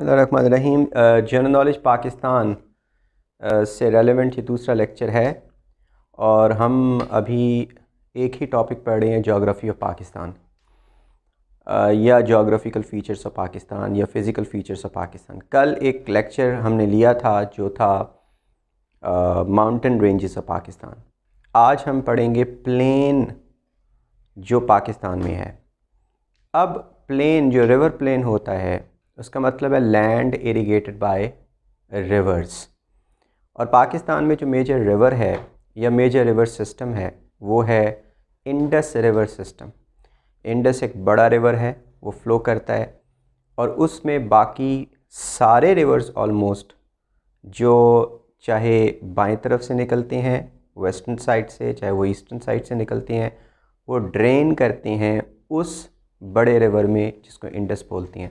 रहीम general knowledge Pakistan से relevant ये दूसरा लेक्चर है और हम अभी एक ही टॉपिक पढ़ रहे हैं जोग्राफ़ी ऑफ पाकिस्तान या जोग्राफ़िकल फ़ीचर्स ऑफ पाकिस्तान या फ़िज़िकल फ़ीचर्स ऑफ पाकिस्तान कल एक लेक्चर हमने लिया था जो था माउंटेन रेंजेस ऑफ पाकिस्तान आज हम पढ़ेंगे प्लेन जो पाकिस्तान में है अब प्लेन जो रिवर प्लेन होता है उसका मतलब है लैंड इरीगेटेड बाय रिवर्स और पाकिस्तान में जो मेजर रिवर है या मेजर रिवर सिस्टम है वो है इंडस रिवर सिस्टम इंडस एक बड़ा रिवर है वो फ्लो करता है और उसमें बाकी सारे रिवर्स ऑलमोस्ट जो चाहे बाएं तरफ से निकलते हैं वेस्टर्न साइड से चाहे वो ईस्टर्न साइड से निकलते हैं वो ड्रेन करते हैं उस बड़े रिवर में जिसको इंडस बोलते हैं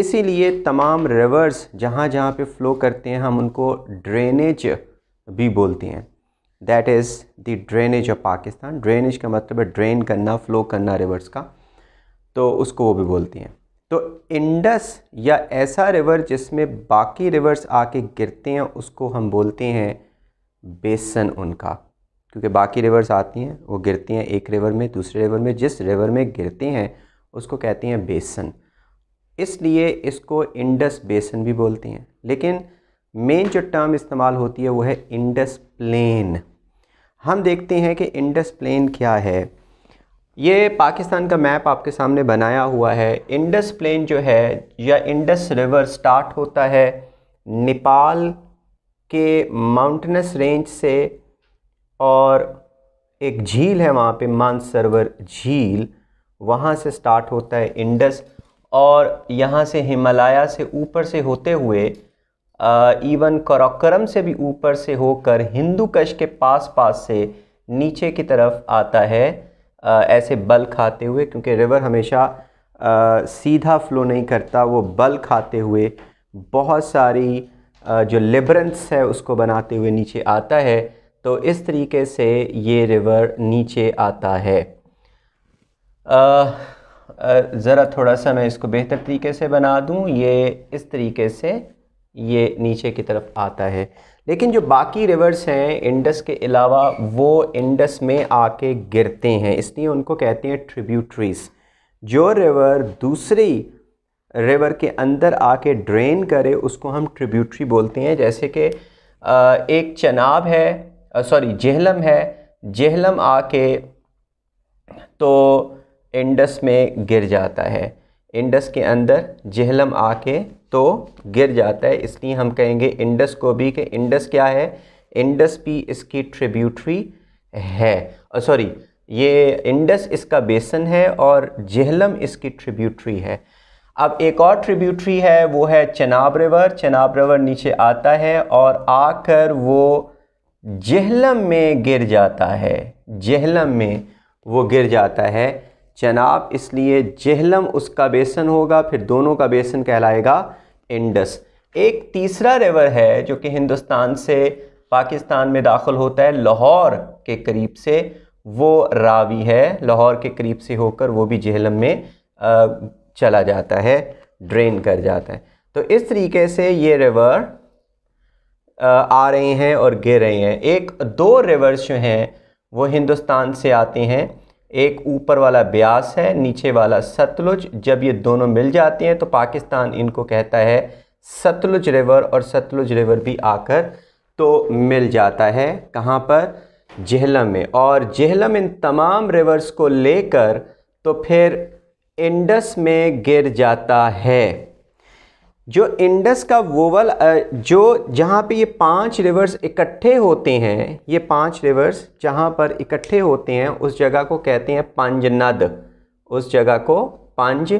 इसीलिए तमाम रिवर्स जहाँ जहाँ पे फ्लो करते हैं हम उनको ड्रेनेज भी बोलते हैं that is the drainage of Pakistan ड्रेनेज का मतलब है ड्रेन करना फ्लो करना रिवर्स का तो उसको वो भी बोलती हैं तो इंडस या ऐसा रिवर जिसमें बाकी रिवर्स आके गिरते हैं उसको हम बोलते हैं बेसन उनका क्योंकि बाकी रिवर्स आती हैं वो गिरती हैं एक रिवर में दूसरे रिवर में जिस रिवर में गिरते हैं उसको कहते हैं बेसन इसलिए इसको इंडस बेसन भी बोलते हैं लेकिन मेन जो टर्म इस्तेमाल होती है वो है इंडस प्लेन हम देखते हैं कि इंडस प्लेन क्या है ये पाकिस्तान का मैप आपके सामने बनाया हुआ है इंडस प्लेन जो है या इंडस रिवर स्टार्ट होता है नेपाल के माउंटनस रेंज से और एक झील है वहाँ पे मानसरोवर झील वहाँ से स्टार्ट होता है इंडस और यहाँ से हिमालय से ऊपर से होते हुए आ, इवन कराक्रम से भी ऊपर से होकर हिंदू कश के पास पास से नीचे की तरफ आता है आ, ऐसे बल खाते हुए क्योंकि रिवर हमेशा आ, सीधा फ्लो नहीं करता वो बल खाते हुए बहुत सारी जो लेबरेंस है उसको बनाते हुए नीचे आता है तो इस तरीके से ये रिवर नीचे आता है ज़रा थोड़ा सा मैं इसको बेहतर तरीके से बना दूँ ये इस तरीके से ये नीचे की तरफ आता है लेकिन जो बाकी रिवर्स हैं इंडस के अलावा वो इंडस में आके गिरते हैं इसलिए उनको कहते हैं ट्रिब्यूटरीज जो रिवर दूसरी रिवर के अंदर आके ड्रेन करे उसको हम ट्रिब्यूटरी बोलते हैं जैसे कि एक चनाब है सॉरी जहलम है जहलम आके तो इंडस में गिर जाता है इंडस के अंदर जहलम आके तो गिर जाता है इसलिए हम कहेंगे इंडस को भी कि इंडस क्या है इंडस भी इसकी ट्रिब्यूटरी है सॉरी ये इंडस इसका बेसन है और जहलम इसकी ट्रिब्यूटरी है अब एक और ट्रिब्यूटरी है वो है चनाब रिवर चनाब रिवर नीचे आता है और आकर वो जहलम में गिर जाता है जहलम में वो गिर जाता है चनाब इसलिए जहलम उसका बेसन होगा फिर दोनों का बेसन कहलाएगा इंडस एक तीसरा रिवर है जो कि हिंदुस्तान से पाकिस्तान में दाखिल होता है लाहौर के करीब से वो रावी है लाहौर के करीब से होकर वो भी जहलम में चला जाता है ड्रेन कर जाता है तो इस तरीके से ये रिवर आ रहे हैं और गिर रहे हैं एक दो रिवर्स जो हैं वो हिंदुस्तान से आते हैं एक ऊपर वाला ब्यास है नीचे वाला सतलुज जब ये दोनों मिल जाते हैं तो पाकिस्तान इनको कहता है सतलुज रिवर और सतलुज रिवर भी आकर तो मिल जाता है कहाँ पर जेहलम में और जेहलम इन तमाम रिवर्स को लेकर तो फिर इंडस में गिर जाता है जो इंडस का वोवल जो जहाँ पे ये पांच रिवर्स इकट्ठे होते हैं ये पांच रिवर्स जहाँ पर इकट्ठे होते हैं उस जगह को कहते हैं पंज नद उस जगह को पंज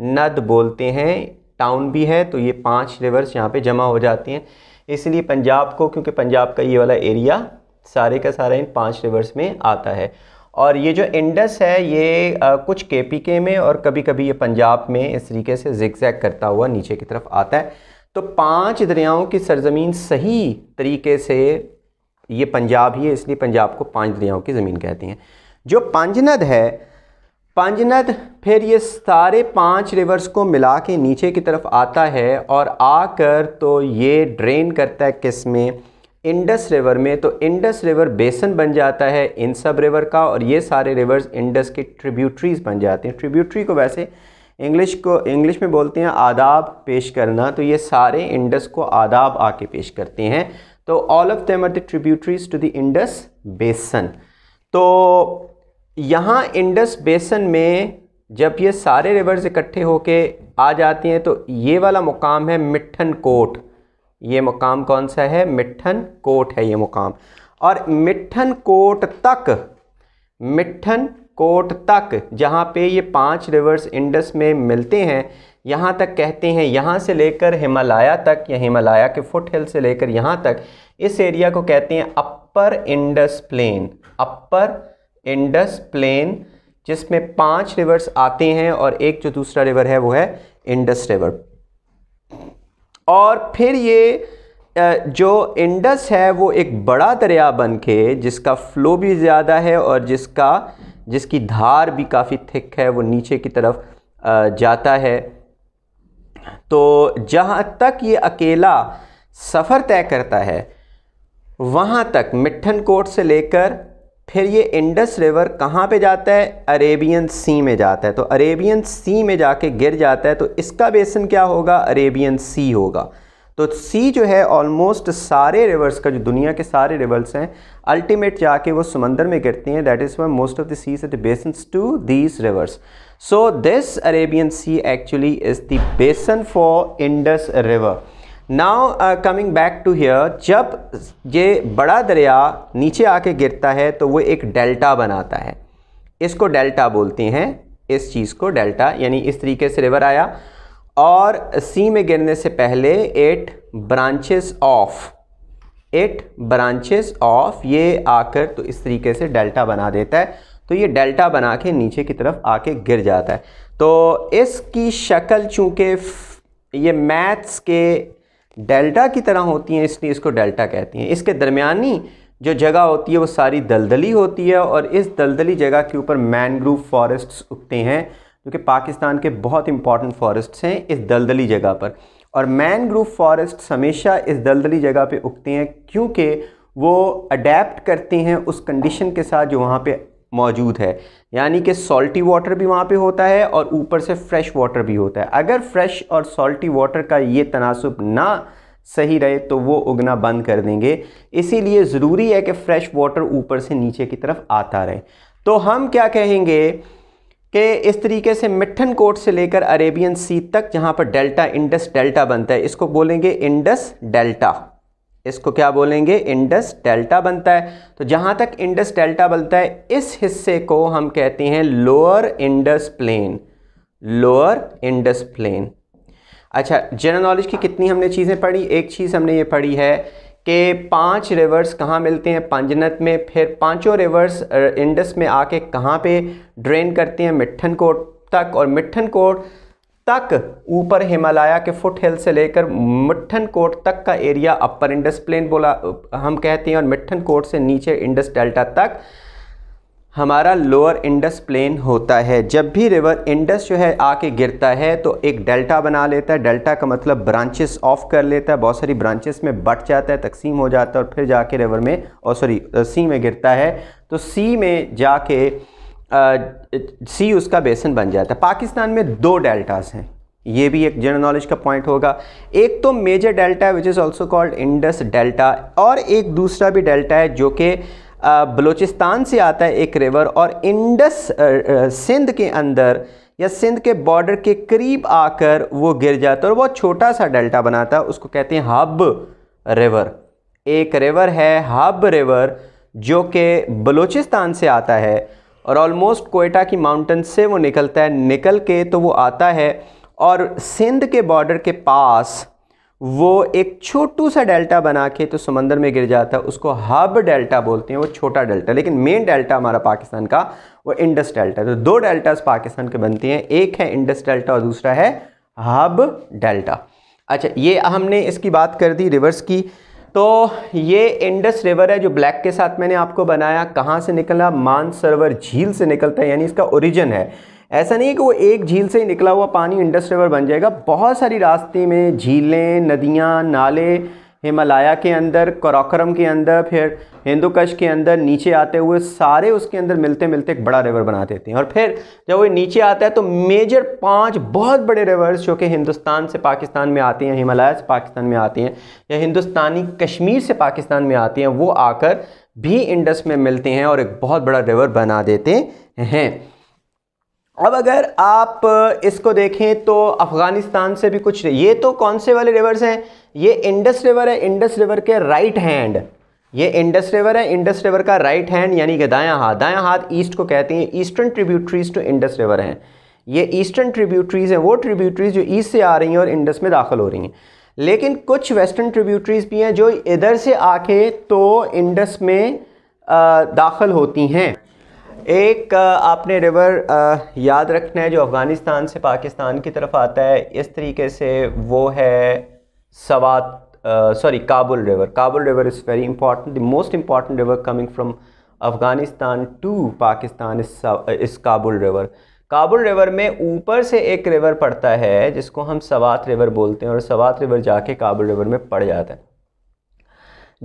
नद बोलते हैं टाउन भी है तो ये पांच रिवर्स यहाँ पे जमा हो जाते हैं इसलिए पंजाब को क्योंकि पंजाब का ये वाला एरिया सारे का सारा इन पांच रिवर्स में आता है और ये जो इंडस है ये आ, कुछ के पी के में और कभी कभी ये पंजाब में इस तरीके से जिक्जैक करता हुआ नीचे की तरफ आता है तो पांच दरियाओं की सरजमीन सही तरीके से ये पंजाब ही है इसलिए पंजाब को पांच दरियाओं की ज़मीन कहती हैं जो पंजनद है पंजनद फिर ये सारे पांच रिवर्स को मिला के नीचे की तरफ आता है और आकर तो ये ड्रेन करता है किस में इंडस रिवर में तो इंडस रिवर बेसन बन जाता है इन सब रिवर का और ये सारे रिवर्स इंडस के ट्रिब्यूटरीज बन जाते हैं ट्रिब्यूटरी को वैसे इंग्लिश को इंग्लिश में बोलते हैं आदाब पेश करना तो ये सारे इंडस को आदाब आके पेश करते हैं तो all of them are the tributaries to the Indus basin तो यहाँ इंडस बेसन में जब ये सारे रिवर्स इकट्ठे होके आ जाते हैं तो ये वाला मुकाम है मिट्ठन कोट ये मुकाम कौन सा है मिठन कोट है ये मुकाम और मिठन कोट तक मिठन कोट तक जहाँ पे ये पांच रिवर्स इंडस में मिलते हैं यहाँ तक कहते हैं यहाँ से लेकर हिमालय तक या हिमालय के फुट हिल से लेकर यहाँ तक इस एरिया को कहते हैं upper Indus plain upper Indus plain जिसमें पांच रिवर्स आते हैं और एक जो दूसरा रिवर है वो है इंडस रिवर और फिर ये जो इंडस है वो एक बड़ा दरिया बन के जिसका फ़्लो भी ज़्यादा है और जिसका जिसकी धार भी काफ़ी थिक है वो नीचे की तरफ जाता है तो जहाँ तक ये अकेला सफ़र तय करता है वहाँ तक मिट्ठन कोट से लेकर फिर ये इंडस रिवर कहाँ पे जाता है अरेबियन सी में जाता है तो अरेबियन सी में जाके गिर जाता है तो इसका बेसन क्या होगा अरेबियन सी होगा तो सी जो है ऑलमोस्ट सारे रिवर्स का जो दुनिया के सारे रिवर्स हैं अल्टीमेट जाके वो समंदर में गिरती हैं that is why most of the seas at basin to these rivers so this Arabian sea actually is the basin for Indus river now coming back to here जब ये बड़ा दरिया नीचे आके गिरता है तो वो एक डेल्टा बनाता है इसको डेल्टा बोलते हैं इस चीज़ को डेल्टा यानी इस तरीके से रिवर आया और सी में गिरने से पहले eight branches of eight branches of ये आकर तो इस तरीके से डेल्टा बना देता है तो ये डेल्टा बना के नीचे की तरफ आके गिर जाता है तो इसकी शक्ल चूँकि ये मैथ्स के डेल्टा की तरह होती हैं इसलिए इसको डेल्टा कहती हैं इसके दरमियानी जो जगह होती है वो सारी दलदली होती है और इस दलदली जगह के ऊपर मैनग्रूव फॉरेस्ट्स उगते हैं जो कि पाकिस्तान के बहुत इंपॉर्टेंट फॉरेस्ट्स हैं इस दलदली जगह पर और मैनग्रूव फॉरेस्ट्स हमेशा इस दलदली जगह पे उगते हैं क्योंकि वो अडेप्ट करते हैं उस कंडीशन के साथ जो वहाँ पे मौजूद है यानी कि सॉल्टी वाटर भी वहाँ पे होता है और ऊपर से फ्रेश वाटर भी होता है अगर फ्रेश और सॉल्टी वाटर का ये तनासब ना सही रहे तो वो उगना बंद कर देंगे इसीलिए ज़रूरी है कि फ़्रेश वाटर ऊपर से नीचे की तरफ आता रहे तो हम क्या कहेंगे कि इस तरीके से मिठन कोट से लेकर अरेबियन सी तक जहाँ पर डेल्टा इंडस डेल्टा बनता है इसको बोलेंगे इंडस डेल्टा इसको क्या बोलेंगे इंडस डेल्टा बनता है तो जहाँ तक इंडस डेल्टा बनता है इस हिस्से को हम कहते हैं lower Indus plain lower Indus plain अच्छा जनरल नॉलेज की कितनी हमने चीज़ें पढ़ी एक चीज़ हमने ये पढ़ी है कि पांच रिवर्स कहाँ मिलते हैं पंजनत में फिर पांचों रिवर्स इंडस में आके कहाँ पे ड्रेन करते हैं मिट्ठन कोट तक और मिट्ठन कोट तक ऊपर हिमालय के फुट हिल से लेकर मिट्ठन कोट तक का एरिया अपर इंडस प्लेन बोला हम कहते हैं और मिट्ठन कोट से नीचे इंडस डेल्टा तक हमारा लोअर इंडस प्लेन होता है जब भी रिवर इंडस जो है आके गिरता है तो एक डेल्टा बना लेता है डेल्टा का मतलब ब्रांचेस ऑफ कर लेता है बहुत सारी ब्रांचेस में बट जाता है तकसीम हो जाता है और फिर जाके रिवर में और सॉरी सी में गिरता है तो सी में जाके सी उसका बेसन बन जाता है पाकिस्तान में दो डेल्टास हैं ये भी एक जनरल नॉलेज का पॉइंट होगा एक तो मेजर डेल्टा है which is also called Indus delta और एक दूसरा भी डेल्टा है जो कि बलूचिस्तान से आता है एक रिवर और इंडस सिंध के अंदर या सिंध के बॉर्डर के करीब आकर वो गिर जाता है और बहुत छोटा सा डेल्टा बनाता है उसको कहते हैं हब रिवर एक रिवर है हब रिवर जो कि बलूचिस्तान से आता है और ऑलमोस्ट कोयटा की माउंटेन से वो निकलता है निकल के तो वो आता है और सिंध के बॉर्डर के पास वो एक छोटू सा डेल्टा बना के तो समंदर में गिर जाता है उसको हब डेल्टा बोलते हैं वो छोटा डेल्टा लेकिन मेन डेल्टा हमारा पाकिस्तान का वो इंडस डेल्टा तो दो डेल्टास पाकिस्तान के बनती हैं एक है इंडस डेल्टा और दूसरा है हब डेल्टा अच्छा ये हमने इसकी बात कर दी रिवर्स की तो ये इंडस रिवर है जो ब्लैक के साथ मैंने आपको बनाया कहाँ से निकला मानसरोवर झील से निकलता है यानी इसका ओरिजिन है ऐसा नहीं है कि वो एक झील से ही निकला हुआ पानी इंडस रिवर बन जाएगा बहुत सारी रास्ते में झीलें नदियाँ नाले हिमालय के अंदर कराकरम के अंदर फिर हिंदुकश के अंदर नीचे आते हुए सारे उसके अंदर मिलते मिलते एक बड़ा रिवर बना देते हैं और फिर जब वो नीचे आता है तो मेजर पांच बहुत बड़े रिवर्स जो कि हिंदुस्तान से पाकिस्तान में आते हैं हिमालय से पाकिस्तान में आते हैं या हिंदुस्तानी कश्मीर से पाकिस्तान में आते हैं वो आकर भी इंडस में मिलते हैं और एक बहुत बड़ा रिवर बना देते हैं अब अगर आप इसको देखें तो अफ़गानिस्तान से भी कुछ ये तो कौन से वाले रिवर्स हैं ये इंडस रिवर है इंडस रिवर के राइट हैंड ये इंडस रिवर है इंडस रिवर का राइट हैंड यानी कि दायां हाथ दायां हाथ ईस्ट को कहते हैं eastern tributaries to Indus river हैं ये ईस्टर्न ट्रिब्यूटरीज हैं वो ट्रिब्यूटरीज जो ईस्ट से आ रही हैं और इंडस में दाखिल हो रही हैं लेकिन कुछ वेस्टर्न ट्रिब्यूटरीज भी हैं जो इधर से आके तो इंडस में दाखिल होती हैं एक आपने रिवर याद रखना है जो अफ़गानिस्तान से पाकिस्तान की तरफ आता है इस तरीके से वो है Swat sorry Kabul river Kabul river is very important the most important river coming from Afghanistan to Pakistan इस, इस काबुल रिवर काबुल रिवर में ऊपर से एक रिवर पड़ता है जिसको हम सवात रिवर बोलते हैं और सवात रिवर जाके काबुल रिवर में पड़ जाता है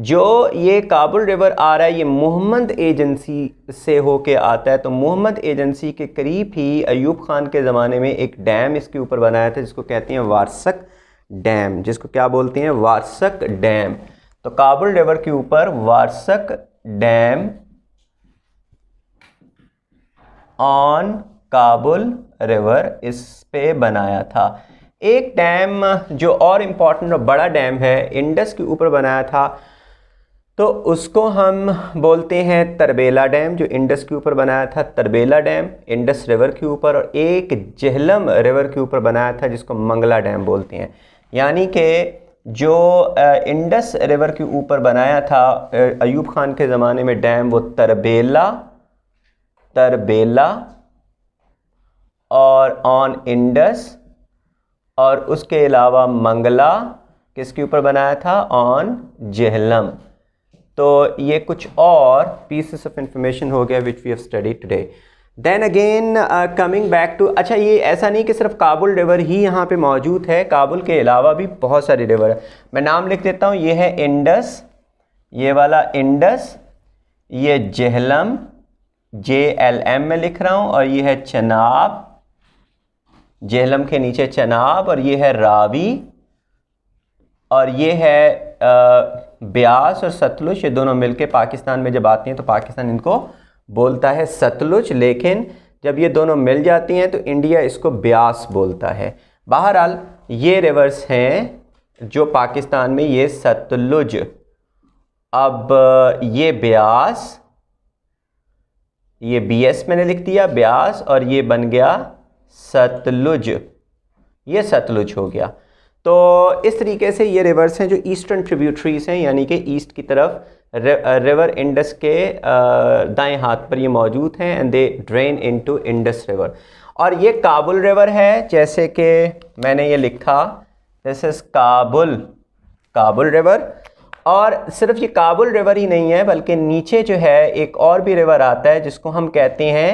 जो ये काबुल रिवर आ रहा है ये मोहम्मद एजेंसी से होके आता है तो मोहम्मद एजेंसी के करीब ही अयूब खान के ज़माने में एक डैम इसके ऊपर बनाया था जिसको कहते हैं वारसक डैम जिसको क्या बोलती हैं वार्षक डैम तो काबुल रिवर के ऊपर Warsak dam on Kabul river इस पे बनाया था एक डैम जो और इम्पॉर्टेंट और बड़ा डैम है इंडस के ऊपर बनाया था तो उसको हम बोलते हैं तरबेला डैम जो इंडस के ऊपर बनाया था तरबेला डैम इंडस रिवर के ऊपर और एक जहलम रिवर के ऊपर बनाया था जिसको मंगला डैम बोलते हैं यानी कि जो इंडस रिवर के ऊपर बनाया था अयूब खान के ज़माने में डैम वो तरबेला तरबेला और ऑन इंडस और उसके अलावा मंगला किसके ऊपर बनाया था ऑन जहलम तो ये कुछ और पीसेस ऑफ इंफॉर्मेशन हो गया which we have study today then again coming back to अच्छा ये ऐसा नहीं कि सिर्फ काबुल रिवर ही यहाँ पे मौजूद है काबुल के अलावा भी बहुत सारे रिवर है मैं नाम लिख देता हूँ ये है इंडस ये वाला इंडस ये जहलम जे एल एम में लिख रहा हूँ और ये है चनाब जहलम के नीचे चनाब और ये है रावी और ये है आ, uh, ब्यास और सतलुज ये दोनों मिलके पाकिस्तान में जब आती हैं तो पाकिस्तान इनको बोलता है सतलुज लेकिन जब ये दोनों मिल जाती हैं तो इंडिया इसको ब्यास बोलता है बहरहाल ये रिवर्स हैं जो पाकिस्तान में ये सतलुज अब ये ब्यास ये बी एस मैंने लिख दिया ब्यास और ये बन गया सतलुज ये सतलुज हो गया तो इस तरीके से ये रिवर्स हैं जो ईस्टर्न ट्रिब्यूटरीज हैं यानी कि ईस्ट की तरफ रिवर इंडस के दाएं हाथ पर ये मौजूद हैं and they drain into Indus river और ये काबुल रिवर है जैसे कि मैंने ये लिखा this is Kabul Kabul river और सिर्फ ये काबुल रिवर ही नहीं है बल्कि नीचे जो है एक और भी रिवर आता है जिसको हम कहते हैं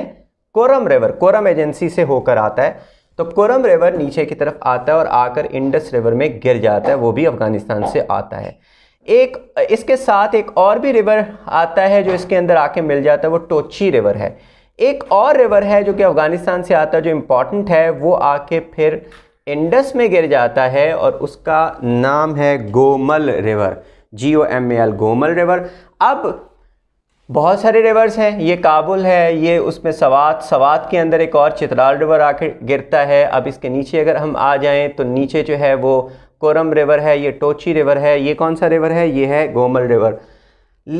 कोरम रिवर कोरम एजेंसी से होकर आता है तो कोरम रिवर नीचे की तरफ आता है और आकर इंडस रिवर में गिर जाता है वो भी अफ़गानिस्तान से आता है एक इसके साथ एक और भी रिवर आता है जो इसके अंदर आके मिल जाता है वो टोची रिवर है एक और रिवर है जो कि अफ़गानिस्तान से आता है जो इम्पॉर्टेंट है वो आके फिर इंडस में गिर जाता है और उसका नाम है Gomal river G O M L Gomal river अब बहुत सारे रिवर्स हैं ये काबुल है ये उसमें सवात सवात के अंदर एक और चित्राल रिवर आके गिरता है अब इसके नीचे अगर हम आ जाएं तो नीचे जो है वो कोरम रिवर है ये टोची रिवर है ये कौन सा रिवर है ये है गोमल रिवर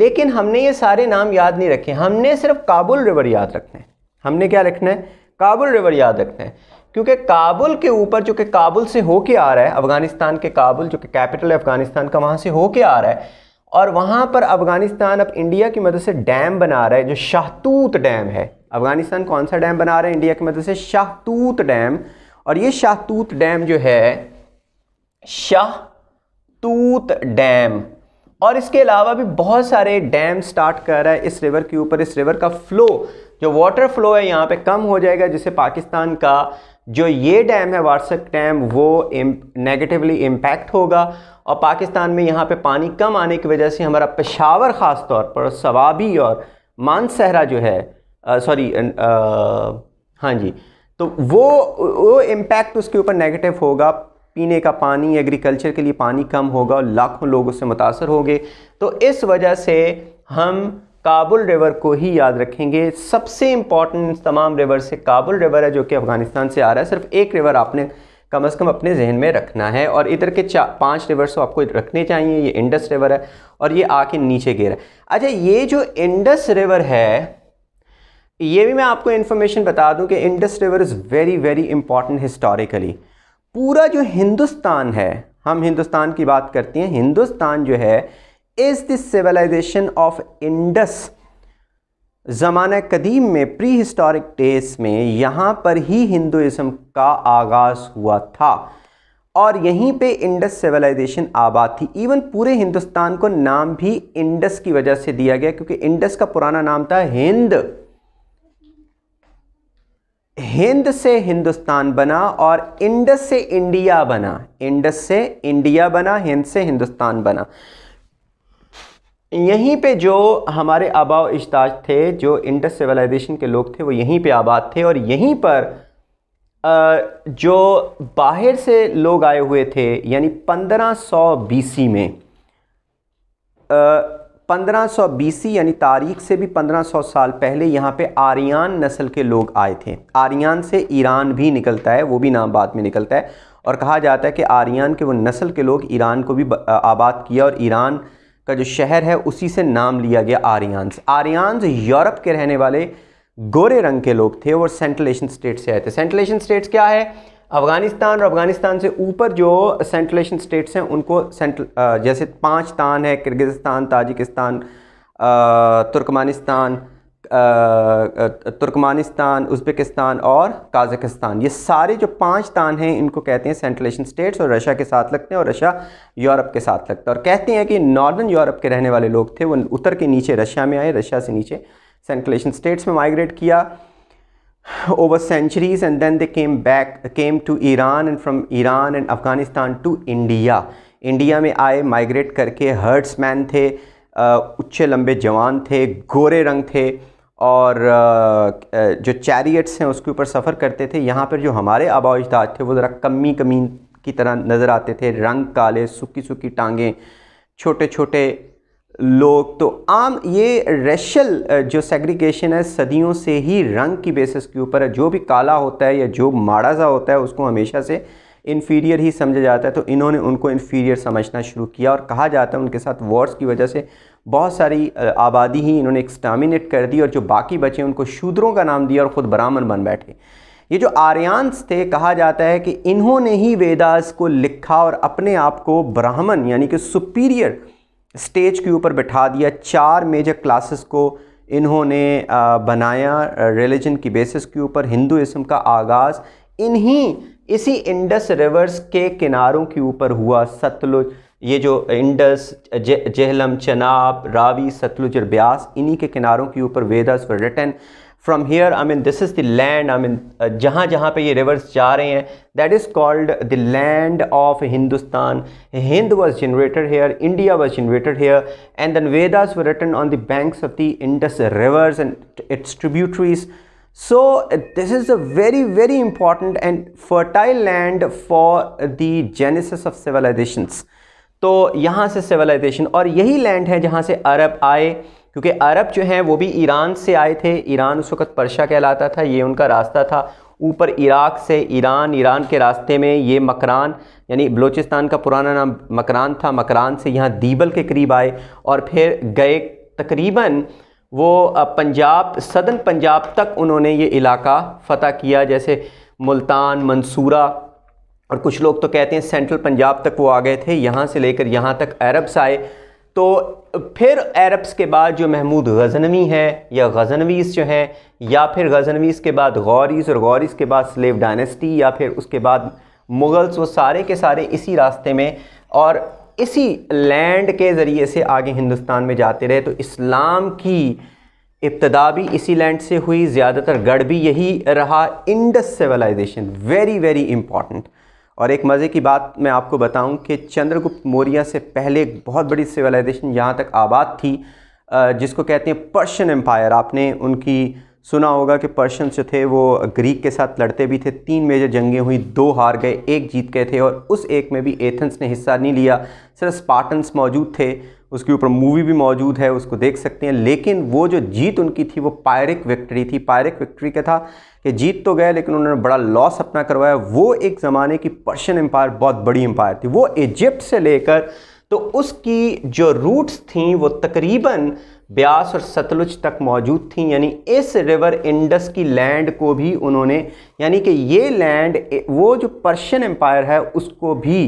लेकिन हमने ये सारे नाम याद नहीं रखे हमने सिर्फ काबुल रिवर याद रखना है हमने क्या रखना है काबुल रिवर याद रखना है क्योंकि काबुल के ऊपर जो कि काबुल से होके आ रहा है अफ़गानिस्तान के काबुल जो कि कैपिटल है अफ़गानिस्तान का वहाँ से होके आ रहा है और वहाँ पर अफ़गानिस्तान अब इंडिया की मदद से डैम बना रहा है जो शाहतूत डैम है अफ़गानिस्तान कौन सा डैम बना रहा है इंडिया की मदद से शाहतूत डैम और ये शाहतूत डैम जो है शाहतूत डैम और इसके अलावा भी बहुत सारे डैम स्टार्ट कर रहा है इस रिवर के ऊपर इस रिवर का फ्लो जो वाटर फ्लो है यहाँ पे कम हो जाएगा जिससे पाकिस्तान का जो ये डैम है वार्सक डैम वो नेगेटिवली इम्पैक्ट होगा और पाकिस्तान में यहाँ पे पानी कम आने की वजह से हमारा पेशावर ख़ास तौर पर सवाबी और मानसहरा जो है सॉरी हाँ जी तो वो वो इम्पैक्ट उसके ऊपर नेगेटिव होगा पीने का पानी एग्रीकल्चर के लिए पानी कम होगा और लाखों लोग उससे मुतासर होंगे तो इस वजह से हम काबुल रिवर को ही याद रखेंगे सबसे इम्पॉर्टेंट तमाम रिवर से काबुल रिवर है जो कि अफ़गानिस्तान से आ रहा है सिर्फ एक रिवर आपने कम अज़ कम अपने जहन में रखना है और इधर के चा पाँच रिवर्स तो आपको रखने चाहिए ये इंडस रिवर है और ये आके नीचे गिर है अच्छा ये जो इंडस रिवर है ये भी मैं आपको इन्फॉर्मेशन बता दूं कि Indus river is very very important historically पूरा जो हिंदुस्तान है हम हिंदुस्तान की बात करते हैं हिंदुस्तान जो है is the civilization of Indus ज़माना कदीम में प्री हिस्टोरिक डेज में यहाँ पर ही हिंदुज़म का आगाज़ हुआ था और यहीं पे इंडस सिविलाइजेशन आबाद थी इवन पूरे हिंदुस्तान को नाम भी इंडस की वजह से दिया गया क्योंकि इंडस का पुराना नाम था हिंद हिंद से हिंदुस्तान बना और इंडस से इंडिया बना इंडस से इंडिया बना हिंद से हिंदुस्तान बना यहीं पे जो हमारे आबाव इश्ताज थे जो इंडस सिविलाइजेशन के लोग थे वो यहीं पे आबाद थे और यहीं पर जो बाहर से लोग आए हुए थे यानी 1500 बीसी में पंद्रह सौ बीसी यानी तारीख से भी पंद्रह सौ साल पहले यहाँ पे आर्यन नस्ल के लोग आए थे आर्यन से ईरान भी निकलता है वो भी नाम बाद में निकलता है और कहा जाता है कि आर्यन के वो नस्ल के लोग ईरान को भी आबाद किया और ईरान का जो शहर है उसी से नाम लिया गया आर्यनस आर्यन यूरोप के रहने वाले गोरे रंग के लोग थे और सेंट्रल एशियन स्टेट से आए थे सेंट्रल एशियन स्टेट्स क्या है अफ़गानिस्तान और अफ़गानिस्तान से ऊपर जो सेंट्रल एशियन स्टेट्स हैं उनको सेंट्रल जैसे पांच तान है Kyrgyzstan Tajikistan Turkmenistan Turkmenistan Uzbekistan और काज़ाकिस्तान ये सारे जो पांच तान हैं इनको कहते हैं सेंट्रल एशियन स्टेट्स और रशिया के साथ लगते हैं और रशिया यूरोप के साथ लगता है और कहते हैं कि नॉर्दर्न यूरोप के रहने वाले लोग थे वो उतर के नीचे रशिया में आए रशिया से नीचे सेंट्रल एशियन स्टेट्स में माइग्रेट किया over centuries and then they came back came to Iran and from Iran and Afghanistan to India India में आए माइग्रेट करके हर्ट्समैन थे उच्चे लंबे जवान थे गोरे रंग थे और जो चैरियट्स हैं उसके ऊपर सफ़र करते थे यहाँ पर जो हमारे आबा अजदाद थे वो ज़रा कमी कमी की तरह नज़र आते थे रंग काले सूखी सूखी टांगें छोटे छोटे लोग तो आम ये रेशल जो सेग्रीगेशन है सदियों से ही रंग की बेसिस के ऊपर है जो भी काला होता है या जो माड़ा सा होता है उसको हमेशा से इन्फीरियर ही समझा जाता है तो इन्होंने उनको इन्फीरियर समझना शुरू किया और कहा जाता है उनके साथ वॉर्स की वजह से बहुत सारी आबादी ही इन्होंने एक्सटामिनेट कर दी और जो बाकी बचे उनको शूद्रों का नाम दिया और ख़ुद ब्राह्मण बन बैठे ये जो आर्यांस थे कहा जाता है कि इन्होंने ही वेदास को लिखा और अपने आप को ब्राह्मण यानी कि सुपीरियर स्टेज के ऊपर बैठा दिया चार मेजर क्लासेस को इन्होंने बनाया रिलीजन की बेसिस के ऊपर हिंदुज़म का आगाज़ इन्हीं इसी इंडस रिवर्स के किनारों के ऊपर हुआ सतलुज ये जो इंडस जे, जेहलम चनाब रावी सतलुज और ब्यास इन्हीं के किनारों के ऊपर वेदास वर from here i mean this is the land i mean uh, jahan jahan pe rivers ja rahe hain that is called the land of hindustan hind was generated here india was generated here and then vedas were written on the banks of the indus rivers and its tributaries so this is a very very important and fertile land for the genesis of civilizations तो यहाँ से civilisation और यही land है जहाँ से अरब आए क्योंकि अरब जो हैं वो भी ईरान से आए थे ईरान उस वक़्त पर्शा कहलाता था ये उनका रास्ता था ऊपर इराक से ईरान ईरान के रास्ते में ये मकरान यानी बलूचिस्तान का पुराना नाम मकरान था मकरान से यहाँ दीबल के करीब आए और फिर गए तकरीबन वो पंजाब सदन पंजाब तक उन्होंने ये इलाका फ़तह किया जैसे मुल्तान मंसूरा और कुछ लोग तो कहते हैं सेंट्रल पंजाब तक वो आ गए थे यहाँ से लेकर यहाँ तक अरब्स आए तो फिर अरब्स के बाद जो महमूद गजनवी हैं या गजनवीस जो हैं या फिर गजनवीस के बाद गौरीस और गौरीस के बाद स्लेव डायनेस्टी या फिर उसके बाद मुग़ल्स वो सारे के सारे इसी रास्ते में और इसी लैंड के ज़रिए से आगे हिंदुस्तान में जाते रहे तो इस्लाम की इब्तदा भी इसी लैंड से हुई ज़्यादातर गढ़ भी यही रहा Indus civilization very very important और एक मज़े की बात मैं आपको बताऊं कि चंद्रगुप्त मौर्य से पहले एक बहुत बड़ी सिविलाइजेशन यहाँ तक आबाद थी जिसको कहते हैं पर्शियन एम्पायर आपने उनकी सुना होगा कि पर्शियन जो थे वो ग्रीक के साथ लड़ते भी थे तीन मेजर जंगें हुई दो हार गए एक जीत गए थे और उस एक में भी एथेंस ने हिस्सा नहीं लिया सिर्फ स्पार्टन्स मौजूद थे उसके ऊपर मूवी भी मौजूद है उसको देख सकते हैं लेकिन वो जो जीत उनकी थी वो पायरिक विक्ट्री थी पायरिक विक्ट्री का था कि जीत तो गए लेकिन उन्होंने बड़ा लॉस अपना करवाया वो एक ज़माने की पर्शियन एम्पायर बहुत बड़ी एम्पायर थी वो इजिप्ट से लेकर तो उसकी जो रूट्स थी वो तकरीबन ब्यास और सतलुज तक मौजूद थी यानी इस रिवर इंडस की लैंड को भी उन्होंने यानी कि ये लैंड वो जो पर्शियन एम्पायर है उसको भी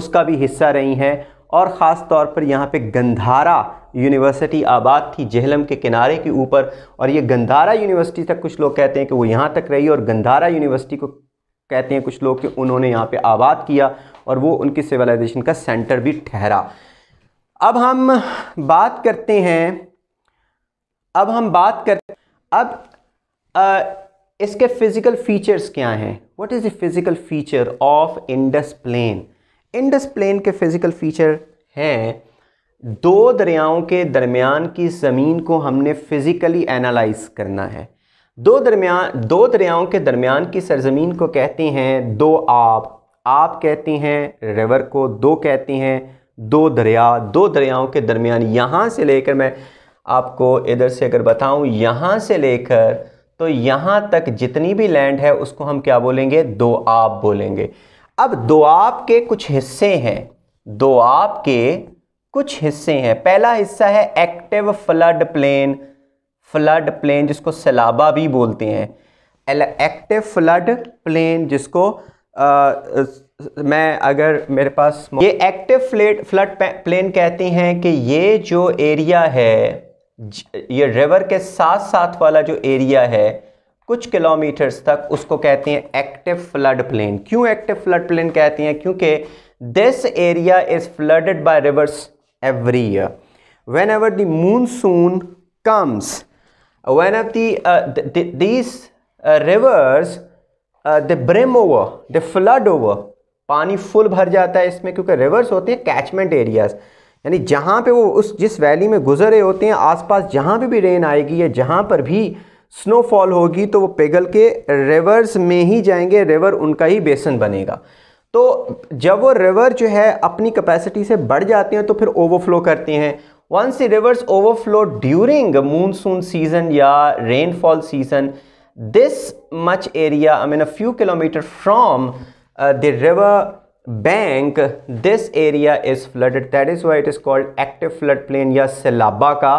उसका भी हिस्सा रही हैं और ख़ास तौर पर यहाँ पे गंधारा यूनिवर्सिटी आबाद थी जहलम के किनारे के ऊपर और ये गंधारा यूनिवर्सिटी तक कुछ लोग कहते हैं कि वो यहाँ तक रही और गंधारा यूनिवर्सिटी को कहते हैं कुछ लोग कि उन्होंने यहाँ पर आबाद किया और वो उनकी सिविलाइजेशन का सेंटर भी ठहरा अब हम बात करते हैं अब हम बात कर अब आ, इसके फ़िज़िकल फ़ीचर्स क्या हैं what is the physical feature of Indus plain Indus plain के फिज़िकल फ़ीचर हैं दो दरियाओं के दरमियान की ज़मीन को हमने फ़िज़िकली एनालाइज करना है दो दरमियान दो दरियाओं के दरमियान की सरजमीन को कहते हैं दो आप आप कहते हैं रिवर को दो कहते हैं दो दरिया दो दरियाओं के दरमियान यहाँ से लेकर मैं आपको इधर से अगर बताऊँ यहाँ से लेकर तो यहाँ तक जितनी भी लैंड है उसको हम क्या बोलेंगे दो आप बोलेंगे अब दोआब के कुछ हिस्से हैं दोआब के कुछ हिस्से हैं पहला हिस्सा है active flood plain flood plain जिसको सलाबा भी बोलते हैं एक्टिव फ्लड प्लेन जिसको आ, आ, मैं अगर मेरे पास ये एक्टिव फ्लेट फ्लड प्लेन कहते हैं कि ये जो एरिया है ये रिवर के साथ साथ वाला जो एरिया है कुछ किलोमीटर्स तक उसको कहते हैं एक्टिव फ्लड प्लेन क्यों एक्टिव फ्लड प्लेन कहते हैं क्योंकि this area is flooded by rivers every year whenever the monsoon comes whenever these rivers the brim over the flood over पानी फुल भर जाता है इसमें क्योंकि रिवर्स होते हैं कैचमेंट एरियाज़ यानी जहाँ पे वो उस जिस वैली में गुजर रहे होते हैं आसपास जहाँ पर भी रेन आएगी या जहाँ पर भी स्नोफॉल होगी तो वो पेगल के रिवर्स में ही जाएंगे रिवर उनका ही बेसन बनेगा तो जब वो रिवर जो है अपनी कैपेसिटी से बढ़ जाते हैं तो फिर ओवरफ्लो करते हैं when the rivers overflow during monsoon season या rainfall season this much area I mean a few kilometer from the river bank this area is flooded that is why it is called active flood plain या सैलाबा का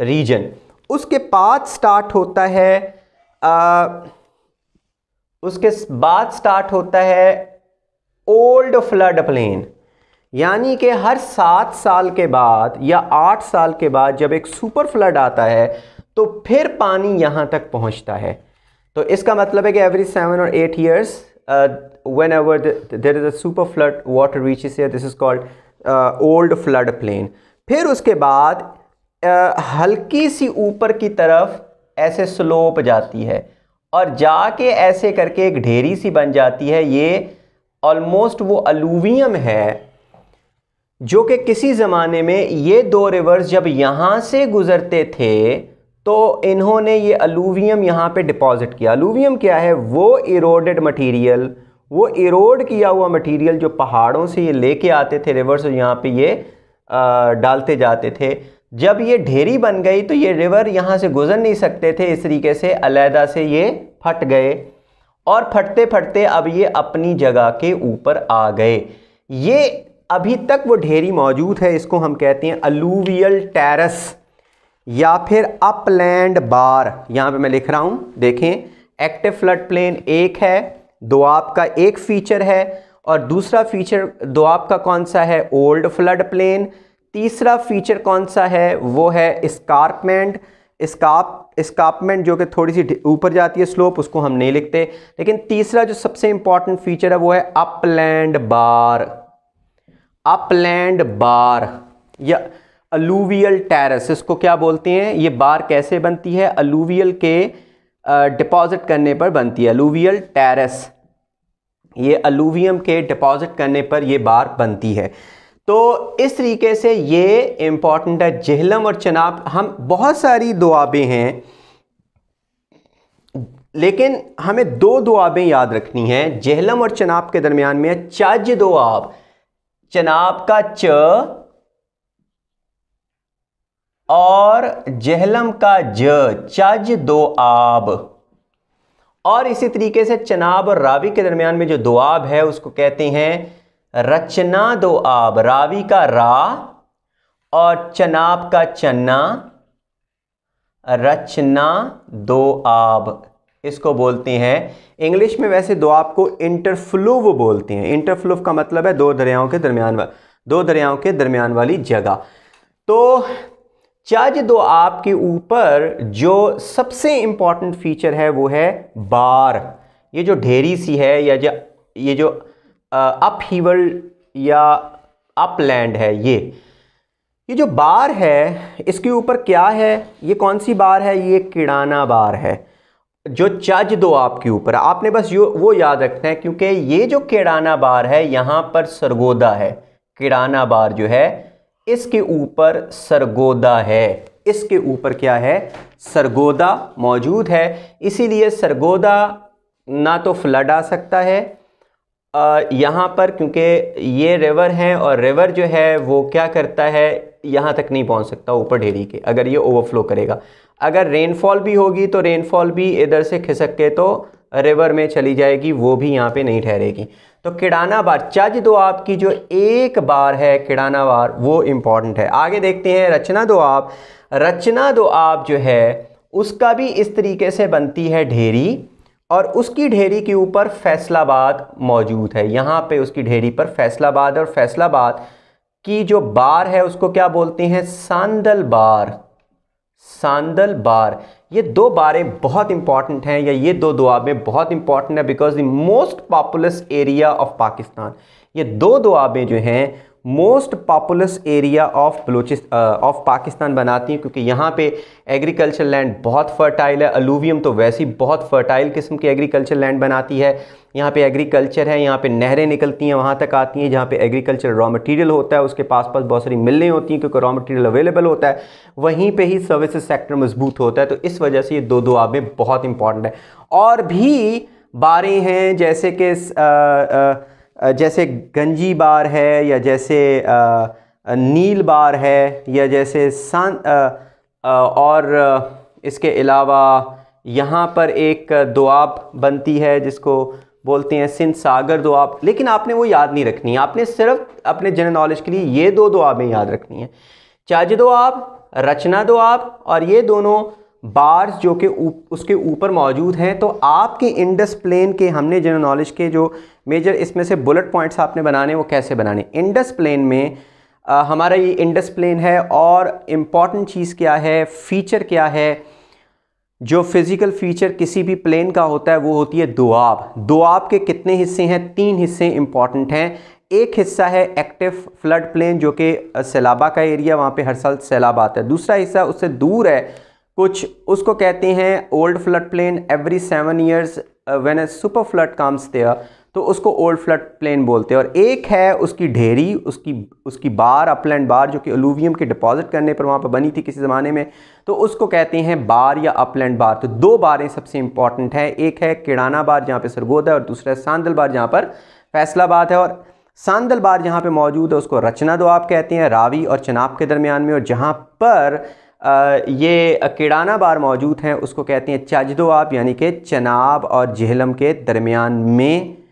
reason उसके बाद start होता है आ, उसके बाद स्टार्ट होता है ओल्ड फ्लड प्लेन यानी कि हर सात साल के बाद या आठ साल के बाद जब एक सुपर फ्लड आता है तो फिर पानी यहाँ तक पहुँचता है तो इसका मतलब है कि एवरी सेवन और eight years whenever there is a super flood water reach is this is called old flood plain फिर उसके बाद हल्की सी ऊपर की तरफ ऐसे स्लोप जाती है और जाके ऐसे करके एक ढेरी सी बन जाती है ये ऑलमोस्ट वो अलूवियम है जो कि किसी ज़माने में ये दो रिवर्स जब यहाँ से गुज़रते थे तो इन्होंने ये अलूवियम यहाँ पे डिपॉजिट किया अलूवियम क्या है वो इरोडेड मटेरियल वो इरोड किया हुआ मटेरियल जो पहाड़ों से ये लेके आते थे रिवर्स और यहाँ पे ये आ, डालते जाते थे जब ये ढेरी बन गई तो ये रिवर यहाँ से गुजर नहीं सकते थे इस तरीके से अलहदा से ये फट गए और फटते फटते अब ये अपनी जगह के ऊपर आ गए ये अभी तक वो ढेरी मौजूद है इसको हम कहते हैं अलूवियल टेरस या फिर अपलैंड बार यहाँ पे मैं लिख रहा हूँ देखें एक्टिव फ्लड प्लेन एक है दोआब का एक फीचर है और दूसरा फीचर दोआब का कौन सा है ओल्ड फ्लड प्लेन तीसरा फीचर कौन सा है वो है स्कार्पमेंट स्काप स्कार्पमेंट जो कि थोड़ी सी ऊपर जाती है स्लोप उसको हम नहीं लिखते लेकिन तीसरा जो सबसे इंपॉर्टेंट फीचर है वो है अपलैंड बार अपलैंड बार या अलूवियल टेरेस इसको क्या बोलते हैं ये बार कैसे बनती है अलूवियल के डिपॉजिट करने पर बनती है अलूवियल टेरेस ये अलूवियम के डिपॉजिट करने पर यह बार बनती है तो इस तरीके से ये इम्पॉर्टेंट है जहलम और चनाब हम बहुत सारी दुआबें हैं लेकिन हमें दो दुआबें याद रखनी हैं जहलम और चनाब के दरमियान में चाज चज दुआब चनाब का च और जहलम का ज चज दो आब और इसी तरीके से चनाब और रावी के दरमियान में जो दुआब है उसको कहते हैं रचना दो आब रावी का रा और चनाब का चना रचना दो आब इसको बोलते हैं इंग्लिश में वैसे दो आब को इंटरफ्लूव बोलते हैं इंटरफ्लूव का मतलब है दो दरियाओं के दरमियान दो दरियाओं के दरमियान वाली जगह तो चज दो आब के ऊपर जो सबसे इंपॉर्टेंट फीचर है वो है बार ये जो ढेरी सी है या जो ये जो अपहीवल या अपलैंड है ये ये जो बार है इसके ऊपर क्या है ये कौन सी बार है ये किड़ाना बार है जो चज दो आपके ऊपर आपने बस यो वो याद रखना है क्योंकि ये जो किड़ाना बार है यहाँ पर सरगोदा है किड़ाना बार जो है इसके ऊपर सरगोदा है इसके ऊपर क्या है सरगोदा मौजूद है इसीलिए सरगोदा ना तो फ्लड आ सकता है यहाँ पर क्योंकि ये रिवर हैं और रिवर जो है वो क्या करता है यहाँ तक नहीं पहुँच सकता ऊपर ढेरी के अगर ये ओवरफ्लो करेगा अगर रेनफॉल भी होगी तो रेनफॉल भी इधर से खिसक के तो रिवर में चली जाएगी वो भी यहाँ पे नहीं ठहरेगी तो किड़ाना बार चज दो आपकी जो एक बार है किड़ाना बार वो इम्पॉर्टेंट है आगे देखते हैं रचना दो आप रचना दो आप जो है उसका भी इस तरीके से बनती है ढेरी और उसकी ढेरी के ऊपर फैसलाबाद मौजूद है यहाँ पे उसकी ढेरी पर फैसलाबाद और फैसलाबाद की जो बार है उसको क्या बोलते हैं सांदल बार सांदल बार ये दो बारें बहुत इंपॉर्टेंट हैं या ये दो दुआबें बहुत इंपॉर्टेंट है because the most populous area of Pakistan ये दो दुआबें जो हैं मोस्ट पॉपुलस एरिया ऑफ बलोचि ऑफ पाकिस्तान बनाती हैं क्योंकि यहाँ पे एग्रीकल्चर लैंड बहुत फर्टाइल है अलूवियम तो वैसी बहुत फर्टाइल किस्म की एग्रीकल्चर लैंड बनाती है यहाँ पे एग्रीकल्चर है यहाँ पे नहरें निकलती हैं वहाँ तक आती हैं जहाँ पे एग्रीकल्चर रॉ मटेरियल होता है उसके पास पास बहुत सारी मिलें होती हैं क्योंकि रॉ मटेरियल अवेलेबल होता है वहीं पे ही सर्विसेज सेक्टर मजबूत होता है तो इस वजह से ये दो दो आबें बहुत इंपॉर्टेंट है और भी बारें हैं जैसे कि जैसे गंजी बार है या जैसे नील बार है या जैसे सान और इसके अलावा यहाँ पर एक दुआब बनती है जिसको बोलते हैं सिंध सागर दुआब लेकिन आपने वो याद नहीं रखनी आपने सिर्फ अपने जनरल नॉलेज के लिए ये दो दुआबें याद रखनी हैं चाज दुआब रचना दुआब और ये दोनों बार्स जो कि उसके ऊपर मौजूद हैं तो आपके इंडस प्लेन के हमने जनरल नॉलेज के जो मेजर इसमें से बुलेट पॉइंट्स आपने बनाने वो कैसे बनाने इंडस प्लेन में आ, हमारा ये इंडस प्लेन है और इम्पॉर्टेंट चीज़ क्या है फीचर क्या है जो फिज़िकल फीचर किसी भी प्लेन का होता है वो होती है दुआब दुआब के कितने हिस्से हैं तीन हिस्से इम्पॉर्टेंट हैं एक हिस्सा है एक्टिव फ्लड प्लेन जो कि सैलाबा का एरिया वहाँ पे हर साल सैलाब आता है दूसरा हिस्सा उससे दूर है कुछ उसको कहते हैं old flood plain every seven years when a super flood comes there तो उसको ओल्ड फ्लड प्लेन बोलते हैं और एक है उसकी ढेरी उसकी उसकी बार अपलैंड बार जो कि अलूवियम के डिपॉजिट करने पर वहाँ पर बनी थी किसी ज़माने में तो उसको कहते हैं बार या अपलैंड बार तो दो बारें सबसे इंपॉर्टेंट हैं एक है किड़ाना बार जहाँ पर सरगोद है और दूसरा है सांदल बार जहाँ पर फैसलाबाद है और सांदल बार जहाँ पर मौजूद है उसको रचना दो आप कहते हैं रावी और चनाब के दरमियान में और जहाँ पर ये किड़ाना बार मौजूद हैं उसको कहते हैं आप यानी कि चनाब और जहलम के दरमियान में